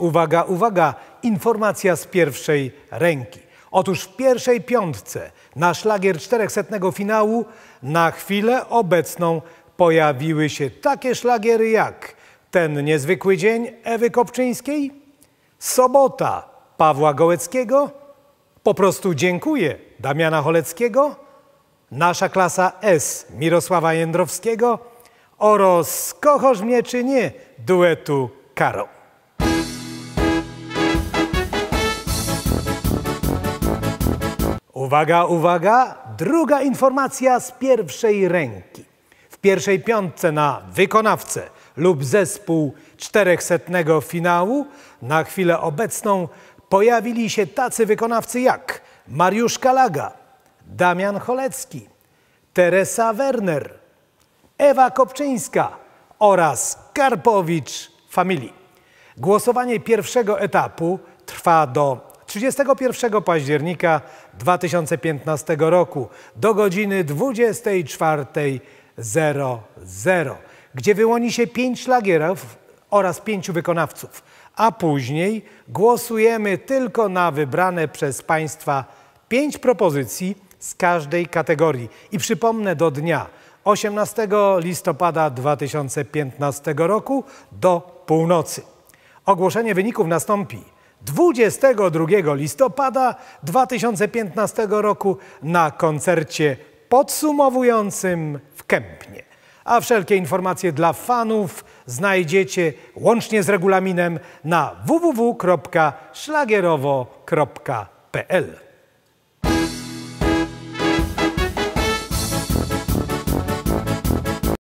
Uwaga, uwaga, informacja z pierwszej ręki. Otóż w pierwszej piątce na szlagier 400 finału na chwilę obecną pojawiły się takie szlagiery jak ten niezwykły dzień Ewy Kopczyńskiej, sobota Pawła Gołeckiego, po prostu dziękuję Damiana Holeckiego, nasza klasa S Mirosława Jędrowskiego oraz kochasz mnie czy nie duetu Karol. Uwaga, uwaga, druga informacja z pierwszej ręki. W pierwszej piątce na wykonawcę lub zespół czterechsetnego finału na chwilę obecną pojawili się tacy wykonawcy jak Mariusz Kalaga, Damian Cholecki, Teresa Werner, Ewa Kopczyńska oraz Karpowicz Family. Głosowanie pierwszego etapu trwa do 31 października 2015 roku do godziny 24.00, gdzie wyłoni się pięć szlagierów oraz pięciu wykonawców, a później głosujemy tylko na wybrane przez Państwa pięć propozycji z każdej kategorii. I przypomnę do dnia 18 listopada 2015 roku do północy. Ogłoszenie wyników nastąpi 22 listopada 2015 roku na koncercie podsumowującym w Kępnie. A wszelkie informacje dla fanów znajdziecie łącznie z regulaminem na www.szlagierowo.pl.